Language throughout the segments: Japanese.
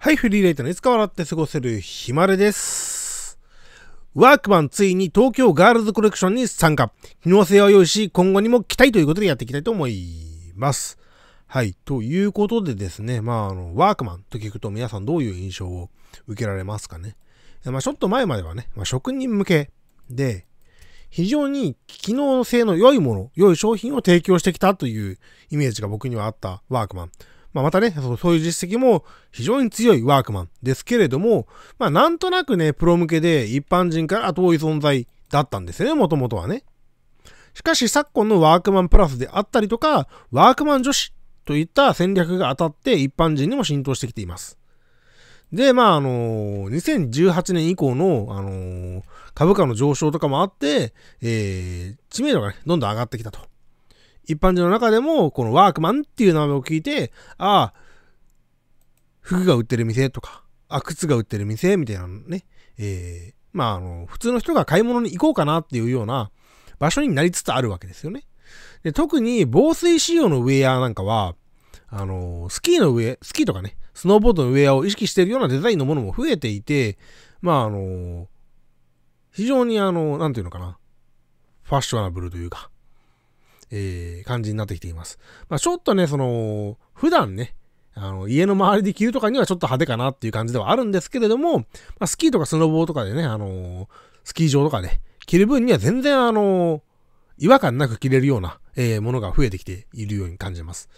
はい、フリーレイトのいつか笑って過ごせるひまれです。ワークマンついに東京ガールズコレクションに参加。機能性は良いし、今後にも期待ということでやっていきたいと思います。はい、ということでですね、まあ、あの、ワークマンと聞くと皆さんどういう印象を受けられますかね。まあ、ちょっと前まではね、まあ、職人向けで、非常に機能性の良いもの、良い商品を提供してきたというイメージが僕にはあったワークマン。まあ、またねそう、そういう実績も非常に強いワークマンですけれども、まあ、なんとなくね、プロ向けで一般人から遠い存在だったんですよね、もともとはね。しかし昨今のワークマンプラスであったりとか、ワークマン女子といった戦略が当たって一般人にも浸透してきています。で、まあ、あのー、2018年以降の、あのー、株価の上昇とかもあって、えー、知名度がね、どんどん上がってきたと。一般人の中でも、このワークマンっていう名前を聞いて、ああ、服が売ってる店とか、あ、靴が売ってる店みたいなね、えー、まあ、あの、普通の人が買い物に行こうかなっていうような場所になりつつあるわけですよね。で特に防水仕様のウェアなんかは、あの、スキーのウェア、スキーとかね、スノーボードのウェアを意識しているようなデザインのものも増えていて、まあ、あの、非常にあの、なんていうのかな、ファッショナブルというか、えー、感じになってきています。まあ、ちょっとね、その、普段ね、あの、家の周りで着るとかにはちょっと派手かなっていう感じではあるんですけれども、まあ、スキーとかスノボーとかでね、あのー、スキー場とかで、ね、着る分には全然あのー、違和感なく着れるような、えー、ものが増えてきているように感じます。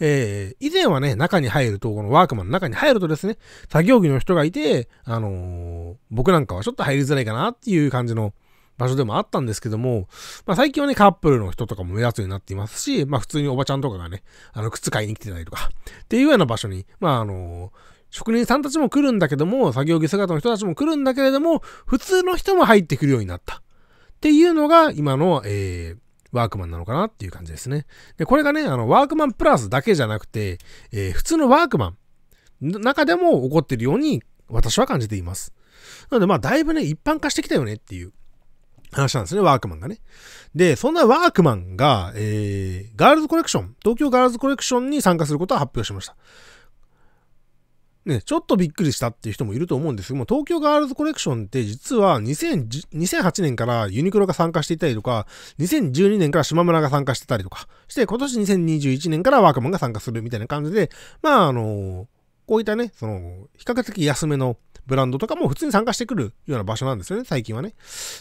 えー、以前はね、中に入ると、このワークマンの中に入るとですね、作業着の人がいて、あの僕なんかはちょっと入りづらいかなっていう感じの、場所でもあったんですけども、まあ最近はね、カップルの人とかも目立つようになっていますし、まあ普通におばちゃんとかがね、あの、靴買いに来てたりとか、っていうような場所に、まああの職人さんたちも来るんだけども、作業着姿の人たちも来るんだけれども、普通の人も入ってくるようになった。っていうのが、今の、えー、ワークマンなのかなっていう感じですね。で、これがね、あの、ワークマンプラスだけじゃなくて、えー、普通のワークマンの中でも起こってるように、私は感じています。なので、まあ、だいぶね、一般化してきたよねっていう。話なんですね、ワークマンがね。で、そんなワークマンが、えー、ガールズコレクション、東京ガールズコレクションに参加することを発表しました。ね、ちょっとびっくりしたっていう人もいると思うんですけども、東京ガールズコレクションって実は2008年からユニクロが参加していたりとか、2012年から島村が参加してたりとかして、今年2021年からワークマンが参加するみたいな感じで、まああのーこういったね、その、比較的安めのブランドとかも普通に参加してくるような場所なんですよね、最近はね。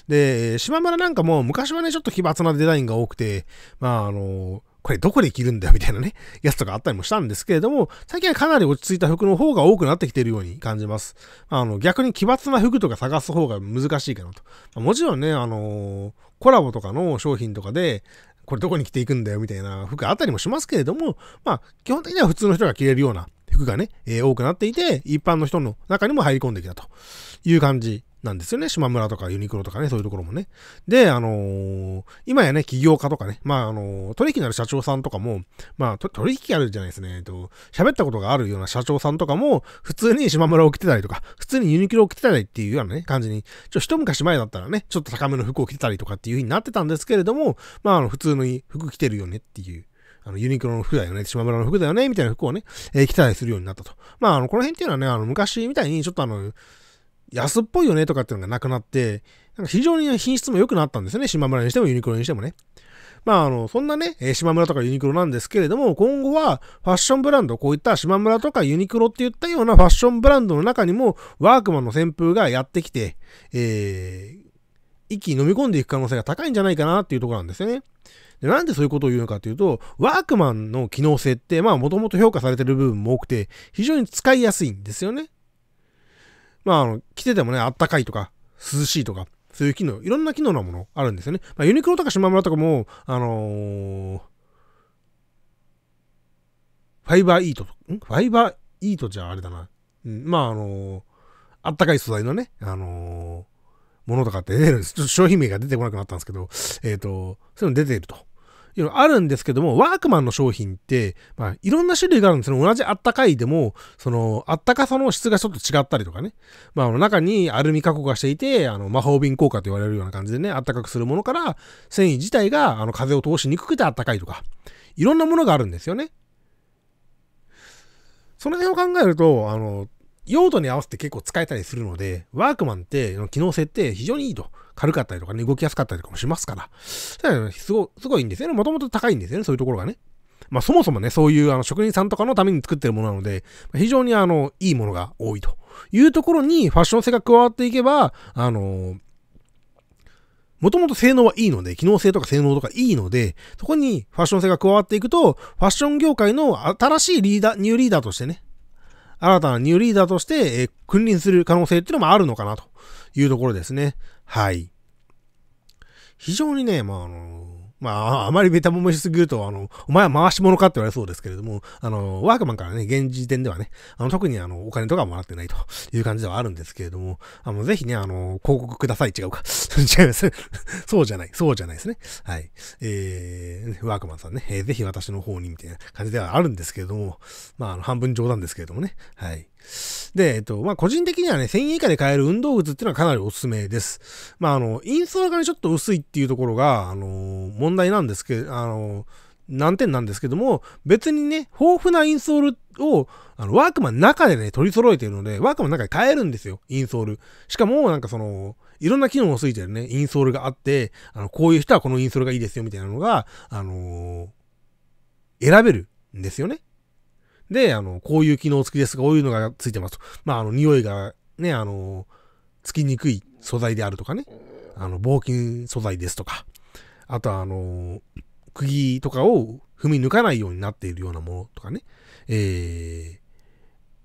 で、島村なんかも昔はね、ちょっと奇抜なデザインが多くて、まあ、あの、これどこで着るんだよみたいなね、やつとかあったりもしたんですけれども、最近はかなり落ち着いた服の方が多くなってきているように感じます。あの、逆に奇抜な服とか探す方が難しいかなと。もちろんね、あのコラボとかの商品とかで、これどこに着ていくんだよみたいな服あったりもしますけれども、まあ、基本的には普通の人が着れるような服がね、えー、多くなっていて、一般の人の中にも入り込んできたという感じなんですよね。島村とかユニクロとかね、そういうところもね。で、あのー、今やね、起業家とかね、まあ、あのー、取引のある社長さんとかも、まあ、取引あるじゃないですね、えっと、喋ったことがあるような社長さんとかも、普通に島村を着てたりとか、普通にユニクロを着てたりっていうようなね、感じに、ちょ、一昔前だったらね、ちょっと高めの服を着てたりとかっていう風になってたんですけれども、まあ、あの、普通の服着てるよねっていう。あの、ユニクロの服だよね、島村の服だよね、みたいな服をね、えー、着たりするようになったと。まあ、あの、この辺っていうのはね、あの、昔みたいにちょっとあの、安っぽいよねとかっていうのがなくなって、なんか非常に品質も良くなったんですよね。島村にしてもユニクロにしてもね。まあ、あの、そんなね、えー、島村とかユニクロなんですけれども、今後はファッションブランド、こういった島村とかユニクロっていったようなファッションブランドの中にも、ワークマンの旋風がやってきて、えー、一気に飲み込んでいく可能性が高いんじゃないかなっていうところなんですよね。で、なんでそういうことを言うのかというと、ワークマンの機能性って、まあもともと評価されてる部分も多くて、非常に使いやすいんですよね。まあ、あの、着ててもね、あったかいとか、涼しいとか、そういう機能、いろんな機能なものあるんですよね。まあ、ユニクロとか島村とかも、あのー、ファイバーイート、んファイバーイートじゃあれだな。うん、まあ、あのー、あったかい素材のね、あのーものとかって、ちょっと商品名が出てこなくなったんですけど、えっ、ー、と、そういうの出ていると。いうのあるんですけども、ワークマンの商品って、まあ、いろんな種類があるんですよ。同じあったかいでも、その、あったかさの質がちょっと違ったりとかね。まあ、中にアルミ加工がしていて、あの、魔法瓶効果と言われるような感じでね、あったかくするものから、繊維自体が、あの、風を通しにくくてあったかいとか、いろんなものがあるんですよね。その辺を考えると、あの、用途に合わせて結構使えたりするので、ワークマンって機能性って非常にいいと。軽かったりとかね、動きやすかったりとかもしますから。すごすごいんですよね。もともと高いんですよね、そういうところがね。まあそもそもね、そういうあの職人さんとかのために作ってるものなので、非常にあの、いいものが多いというところにファッション性が加わっていけば、あのーもともと性能はいいので、機能性とか性能とかいいので、そこにファッション性が加わっていくと、ファッション業界の新しいリーダー、ニューリーダーとしてね、新たなニューリーダーとして、えー、君臨する可能性っていうのもあるのかなというところですね。はい。非常にね、まあ、あのまあ、あまりベタ褒めしすぎると、あの、お前は回し者かって言われそうですけれども、あの、ワークマンからね、現時点ではね、あの、特にあの、お金とかもらってないという感じではあるんですけれども、あの、ぜひね、あの、広告ください。違うか。違います。そうじゃない。そうじゃないですね。はい。えー、ワークマンさんね、えー、ぜひ私の方に、みたいな感じではあるんですけれども、まあ、あの、半分冗談ですけれどもね。はい。で、えっと、まあ、個人的にはね、1000円以下で買える運動靴っていうのはかなりおすすめです。まあ、あの、インソールがね、ちょっと薄いっていうところが、あの問題なんですけど、あの難点なんですけども、別にね、豊富なインソールを、あの、ワークマンの中でね、取り揃えているので、ワークマンの中で買えるんですよ、インソール。しかも、なんかその、いろんな機能をついてるね、インソールがあって、あの、こういう人はこのインソールがいいですよ、みたいなのが、あのー、選べるんですよね。で、あの、こういう機能付きですが、こういうのが付いてますと。まあ、あの、匂いがね、あの、つきにくい素材であるとかね、あの、防菌素材ですとか、あとは、あの、釘とかを踏み抜かないようになっているようなものとかね、え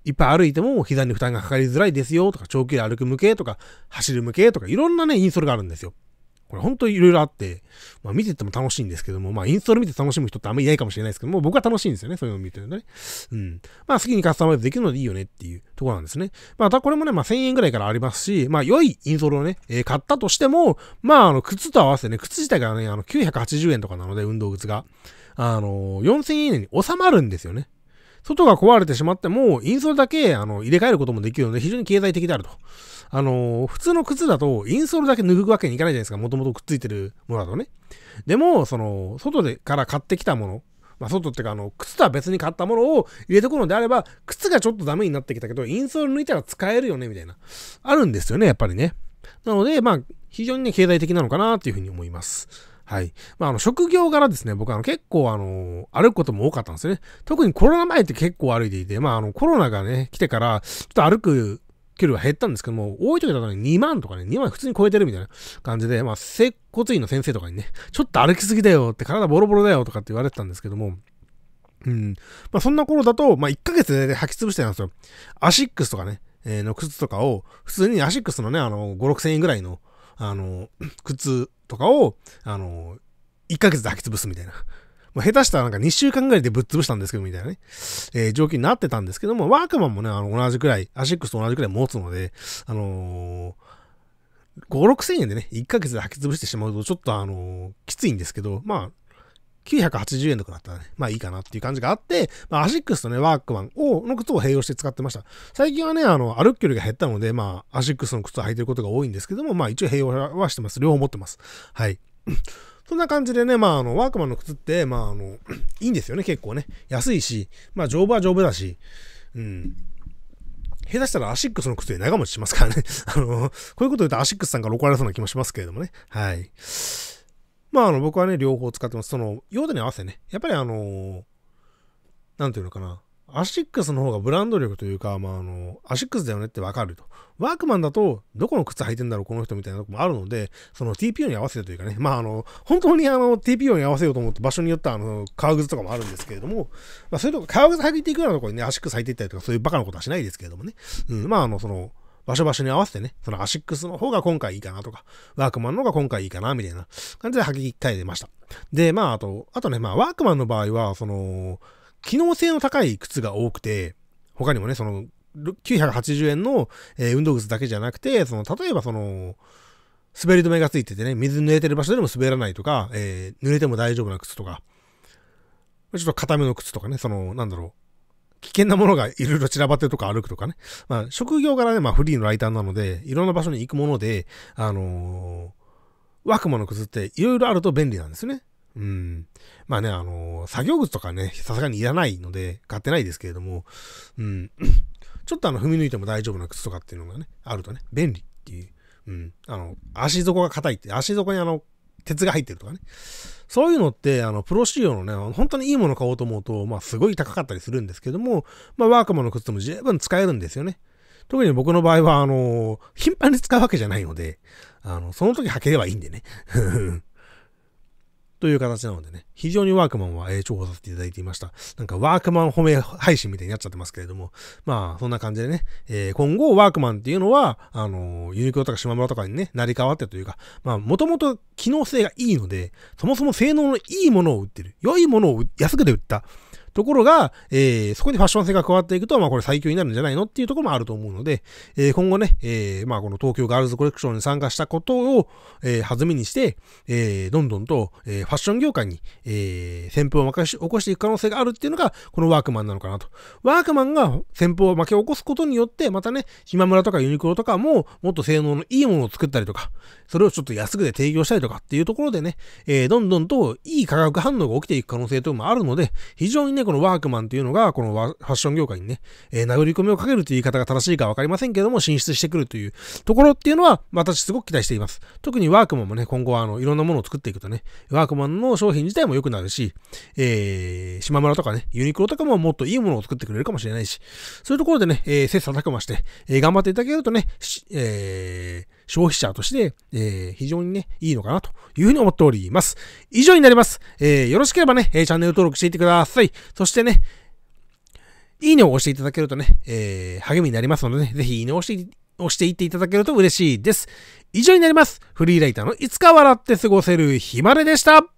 ー、いっぱい歩いても膝に負担がかかりづらいですよとか、長距離歩く向けとか、走る向けとか、いろんなね、インストールがあるんですよ。これ本当いろいろあって、まあ見てても楽しいんですけども、まあインストール見て楽しむ人ってあんまりいないかもしれないですけども、僕は楽しいんですよね、そういうのを見てるとね。うん。まあ好きにカスタマイズできるのでいいよねっていうところなんですね。またこれもね、まあ1000円ぐらいからありますし、まあ良いインストールをね、えー、買ったとしても、まああの靴と合わせてね、靴自体がね、あの980円とかなので、運動靴が。あのー、4000円以内に収まるんですよね。外が壊れてしまっても、インソールだけあの入れ替えることもできるので、非常に経済的であると。あの普通の靴だと、インソールだけ脱ぐわけにいかないじゃないですか。もともとくっついてるものだとね。でも、その、外でから買ってきたもの、まあ、外っていうか、あの、靴とは別に買ったものを入れてくのであれば、靴がちょっとダメになってきたけど、インソール抜いたら使えるよね、みたいな。あるんですよね、やっぱりね。なので、まあ、非常にね、経済的なのかな、というふうに思います。はい。まあ、あの、職業柄ですね、僕あの、結構あの、歩くことも多かったんですよね。特にコロナ前って結構歩いていて、まあ、あの、コロナがね、来てから、ちょっと歩く距離は減ったんですけども、多い時だとね、2万とかね、2万普通に超えてるみたいな感じで、まあ、整骨院の先生とかにね、ちょっと歩きすぎだよって、体ボロボロだよとかって言われてたんですけども、うん。まあ、そんな頃だと、まあ、1ヶ月で、ね、履き潰してたんですよ。アシックスとかね、えー、の靴とかを、普通にアシックスのね、あの、5、6千円ぐらいの、あの、靴とかを、あの、1ヶ月で履き潰すみたいな。もう下手したらなんか2週間ぐらいでぶっ潰したんですけど、みたいなね、えー、状況になってたんですけども、ワークマンもね、あの、同じくらい、アシックスと同じくらい持つので、あのー、5、6千円でね、1ヶ月で履き潰してしまうと、ちょっとあのー、きついんですけど、まあ、980円とかだったらね、まあいいかなっていう感じがあって、まあ、アシックスとね、ワークマンを、の靴を併用して使ってました。最近はね、あの、歩く距離が減ったので、まあ、アシックスの靴を履いてることが多いんですけども、まあ一応併用はしてます。両方持ってます。はい。そんな感じでね、まあ、あの、ワークマンの靴って、まあ、あの、いいんですよね、結構ね。安いし、まあ、丈夫は丈夫だし、うん。下手したらアシックスの靴で長持ちしますからね。あの、こういうこと言うとアシックスさんから怒られそうな気もしますけれどもね。はい。まあ、あの、僕はね、両方使ってます。その、用途に合わせね。やっぱりあのー、なんていうのかな。アシックスの方がブランド力というか、まあ、あの、アシックスだよねってわかると。ワークマンだと、どこの靴履いてんだろう、この人みたいなとこもあるので、その TPO に合わせるというかね、まあ、あの、本当にあの、TPO に合わせようと思って場所によっては、あの、革靴とかもあるんですけれども、まあ、そういうとこ、革靴履いていくようなところにね、アシックス履いていったりとか、そういうバカなことはしないですけれどもね。うん、まあ、あの、その、場所場所に合わせてね、そのアシックスの方が今回いいかなとか、ワークマンの方が今回いいかな、みたいな感じで履き替えてました。で、まあ、あと、あとね、まあ、ワークマンの場合は、その、機能性の高い靴が多くて、他にもね、その、980円の、えー、運動靴だけじゃなくて、その、例えばその、滑り止めがついててね、水濡れてる場所でも滑らないとか、えー、濡れても大丈夫な靴とか、ちょっと硬めの靴とかね、その、なんだろう、険なものがいろいろ散らばってるとか歩くとかね。まあ、職業からね、まあ、フリーのライターなので、いろんな場所に行くもので、あのー、ワークマンの靴っていろいろあると便利なんですね。うん。まあね、あのー、作業靴とかね、さすがにいらないので、買ってないですけれども、うん。ちょっとあの、踏み抜いても大丈夫な靴とかっていうのがね、あるとね、便利っていう。うん。あの、足底が硬いって、足底にあの、鉄が入ってるとかね。そういうのって、あの、プロ仕様のね、本当にいいもの買おうと思うと、まあ、すごい高かったりするんですけども、まあ、ワークマンの靴でも十分使えるんですよね。特に僕の場合は、あの、頻繁に使うわけじゃないので、あの、その時履ければいいんでね。という形なのでね、非常にワークマンは、えー、重宝させていただいていました。なんかワークマン褒め配信みたいになっちゃってますけれども、まあそんな感じでね、えー、今後ワークマンっていうのは、あの、ユニクロとか島村とかにね、成り代わってというか、まあもともと機能性がいいので、そもそも性能のいいものを売ってる。良いものを安くで売った。ところが、えー、そこにファッション性が加わっていくと、まあこれ最強になるんじゃないのっていうところもあると思うので、えー、今後ね、えー、まあこの東京ガールズコレクションに参加したことを、えー、弾みにして、えー、どんどんと、えー、ファッション業界に、えー、旋風を巻き起こしていく可能性があるっていうのが、このワークマンなのかなと。ワークマンが旋風を巻き起こすことによって、またね、島村とかユニクロとかも、もっと性能のいいものを作ったりとか、それをちょっと安くで提供したりとかっていうところでね、えー、どんどんといい化学反応が起きていく可能性というのもあるので、非常にね、ね、このワークマンっていうのが、このファッション業界にね、えー、殴り込みをかけるという言い方が正しいかわかりませんけども、進出してくるというところっていうのは、私すごく期待しています。特にワークマンもね、今後はあの、いろんなものを作っていくとね、ワークマンの商品自体も良くなるし、えー、島村とかね、ユニクロとかももっといいものを作ってくれるかもしれないし、そういうところでね、えー、切磋琢磨して、えー、頑張っていただけるとね、えー、消費者として、えー、非常にね、いいのかなというふうに思っております。以上になります。えー、よろしければね、えチャンネル登録していってください。そしてね、いいねを押していただけるとね、えー、励みになりますので、ね、ぜひいいねを押して押していっていただけると嬉しいです。以上になります。フリーライターのいつか笑って過ごせるひまれでした。